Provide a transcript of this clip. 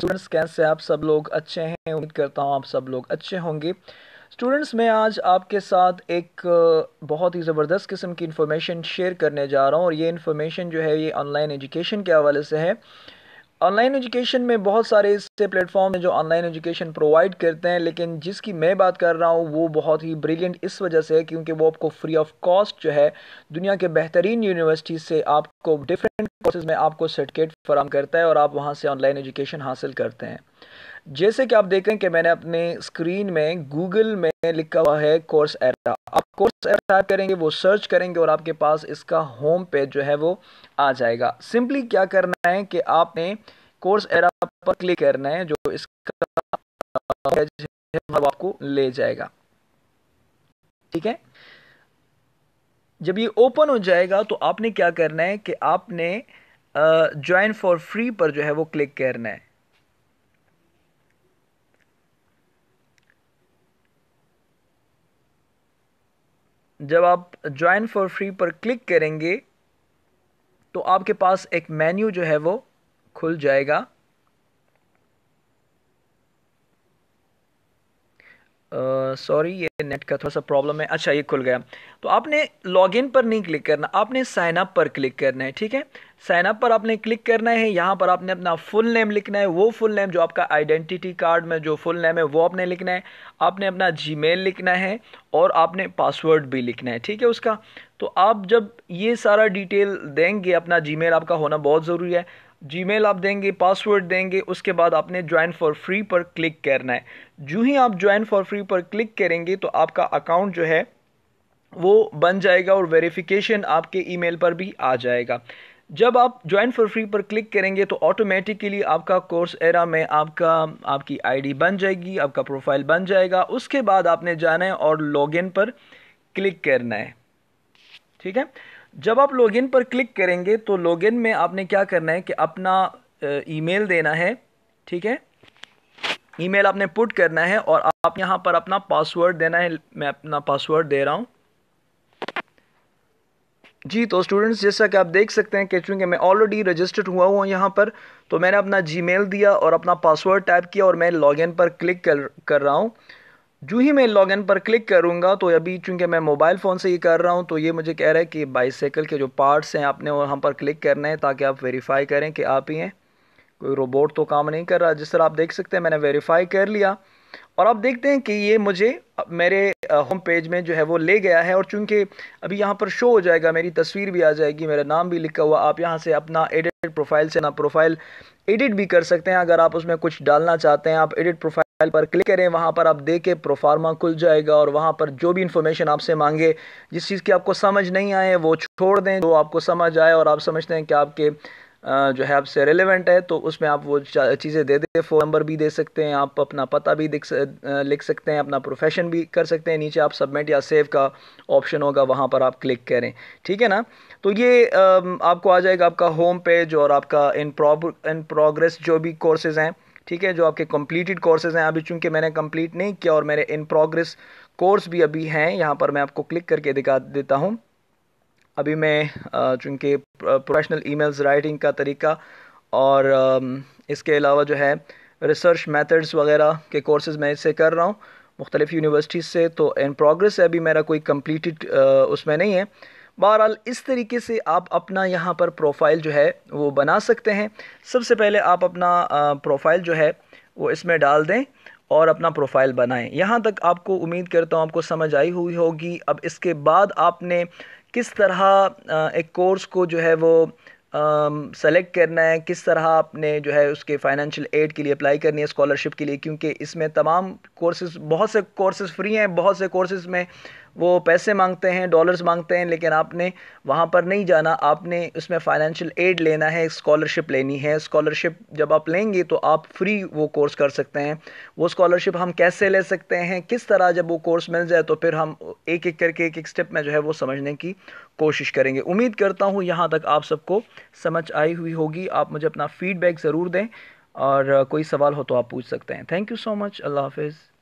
students कैसे आप सब लोग अच्छे हैं उम्मीद करता हूँ आप सब लोग अच्छे होंगे स्टूडेंट्स मैं आज आपके साथ एक बहुत ही ज़बरदस्त किस्म की इन्फॉर्मेशन शेयर करने जा रहा हूँ और ये इन्फॉर्मेशन जो है ये ऑनलाइन एजुकेशन के हवाले से है ऑनलाइन एजुकेशन में बहुत सारे ऐसे प्लेटफॉर्म हैं जो ऑनलाइन एजुकेशन प्रोवाइड करते हैं लेकिन जिसकी मैं बात कर रहा हूँ वो बहुत ही ब्रिलियंट इस वजह से है क्योंकि वो आपको फ्री ऑफ कॉस्ट जो है दुनिया के बेहतरीन यूनिवर्सिटी से आपको डिफरेंट कोर्सेज में आपको सर्टिफिकेट फराम करता है और आप वहाँ से ऑनलाइन एजुकेशन हासिल करते हैं जैसे कि आप देखें कि मैंने अपने स्क्रीन में गूगल में लिखा हुआ है कोर्स एरा आप कोर्स एरा टाइप करेंगे वो सर्च करेंगे और आपके पास इसका होम पेज जो है वो आ जाएगा सिंपली क्या करना है कि आपने कोर्स एरा पर क्लिक करना है जो इसका पेज है वो आपको ले जाएगा ठीक है जब ये ओपन हो जाएगा तो आपने क्या करना है कि आपने ज्वाइन फॉर फ्री पर जो है वो क्लिक करना है जब आप ज्वाइन फॉर फ्री पर क्लिक करेंगे तो आपके पास एक मेन्यू जो है वो खुल जाएगा सॉरी ये नेट का थोड़ा सा प्रॉब्लम है अच्छा ये खुल गया तो आपने लॉगिन पर नहीं क्लिक करना आपने साइन अप पर क्लिक करना है ठीक है साइन अप पर आपने क्लिक करना है यहाँ पर आपने अपना फुल नेम लिखना है वो फुल नेम जो आपका आइडेंटिटी कार्ड में जो फुल नेम है वो आपने लिखना है आपने अपना जी लिखना है और आपने पासवर्ड भी लिखना है ठीक है उसका तो आप जब ये सारा डिटेल देंगे अपना जी आपका होना बहुत ज़रूरी है जीमेल आप देंगे पासवर्ड देंगे उसके बाद आपने ज्वाइन फॉर फ्री पर क्लिक करना है जो ही आप ज्वाइन फॉर फ्री पर क्लिक करेंगे तो आपका अकाउंट जो है वो बन जाएगा और वेरिफिकेशन आपके ईमेल पर भी आ जाएगा जब आप ज्वाइन फॉर फ्री पर क्लिक करेंगे तो ऑटोमेटिकली आपका कोर्स एरा में आपका आपकी आईडी बन जाएगी आपका प्रोफाइल बन जाएगा उसके बाद आपने जाना है और लॉगिन पर क्लिक करना है ठीक है जब आप लॉगिन पर क्लिक करेंगे तो लॉगिन में आपने क्या करना है कि अपना ईमेल देना है ठीक है ईमेल आपने पुट करना है और आप यहाँ पर अपना पासवर्ड देना है मैं अपना पासवर्ड दे रहा हूँ जी तो स्टूडेंट्स जैसा कि आप देख सकते हैं कि चूँकि मैं ऑलरेडी रजिस्टर्ड हुआ हुआ यहाँ पर तो मैंने अपना जीमेल दिया और अपना पासवर्ड टाइप किया और मैं लॉगिन पर क्लिक कर कर रहा हूँ जो ही मैं लॉग इन पर क्लिक करूँगा तो अभी चूंकि मैं मोबाइल फ़ोन से ही कर रहा हूँ तो ये मुझे कह रहा है कि बाईसाइकिल के जो पार्ट्स हैं आपने और हम पर क्लिक करना है ताकि आप वेरीफाई करें कि आप ही हैं कोई रोबोट तो काम नहीं कर रहा जिस तरह आप देख सकते हैं मैंने वेरीफाई कर लिया और आप देखते हैं कि ये मुझे मेरे होम पेज में जो है वो ले गया है और चूंकि अभी यहाँ पर शो हो जाएगा मेरी तस्वीर भी आ जाएगी मेरा नाम भी लिखा हुआ आप यहाँ से अपना एडिट प्रोफाइल से ना प्रोफाइल एडिट भी कर सकते हैं अगर आप उसमें कुछ डालना चाहते हैं आप एडिट प्रोफाइल फाइल पर क्लिक करें वहाँ पर आप देखें प्रोफार्मा खुल जाएगा और वहाँ पर जो भी इन्फॉर्मेशन आपसे मांगे जिस चीज़ की आपको समझ नहीं आए वो छोड़ दें जो आपको समझ आए और आप समझते हैं कि आपके जो है आपसे रिलेवेंट है तो उसमें आप वो चीज़ें दे दें फ़ोन नंबर भी दे सकते हैं आप अपना पता भी दिख लिख सकते हैं अपना प्रोफेशन भी कर सकते हैं नीचे आप सबमिट या सेव का ऑप्शन होगा वहाँ पर आप क्लिक करें ठीक है ना तो ये आपको आ जाएगा आपका होम पेज और आपका इन इन प्रोग्रेस जो भी कोर्सेज़ हैं ठीक है जो आपके कंप्लीटेड कोर्सेज हैं अभी चूंकि मैंने कंप्लीट नहीं किया और मेरे इन प्रोग्रेस कोर्स भी अभी हैं यहाँ पर मैं आपको क्लिक करके दिखा देता हूँ अभी मैं चूंकि प्रोफेशनल ईमेल्स राइटिंग का तरीका और इसके अलावा जो है रिसर्च मेथड्स वगैरह के कोर्सेज मैं इससे कर रहा हूँ मुख्तलिफ़ यूनिवर्सिटीज़ से तो इन प्रोग्रेस है अभी मेरा कोई कम्प्लीटेड उसमें नहीं है बहरहाल इस तरीके से आप अपना यहाँ पर प्रोफाइल जो है वो बना सकते हैं सबसे पहले आप अपना प्रोफाइल जो है वो इसमें डाल दें और अपना प्रोफाइल बनाएं यहाँ तक आपको उम्मीद करता हूँ आपको समझ आई हुई होगी अब इसके बाद आपने किस तरह एक कोर्स को जो है वो सेलेक्ट करना है किस तरह आपने जो है उसके फाइनेंशियल एड के लिए अप्लाई करनी है स्कॉलरशिप के लिए क्योंकि इसमें तमाम कोर्सेज बहुत से कोर्सेज फ्री हैं बहुत से कोर्सेज में वो पैसे मांगते हैं डॉलर्स मांगते हैं लेकिन आपने वहाँ पर नहीं जाना आपने उसमें फाइनेंशियल एड लेना है स्कॉलरशिप लेनी है स्कॉलरशिप जब आप लेंगे तो आप फ्री वो कोर्स कर सकते हैं वो स्कॉलरशिप हम कैसे ले सकते हैं किस तरह जब वो कोर्स मिल जाए तो फिर हम एक एक करके एक एक स्टेप में जो है वो समझने की कोशिश करेंगे उम्मीद करता हूँ यहाँ तक आप सबको समझ आई हुई होगी आप मुझे अपना फीडबैक ज़रूर दें और कोई सवाल हो तो आप पूछ सकते हैं थैंक यू सो मच अल्लाह हाफिज़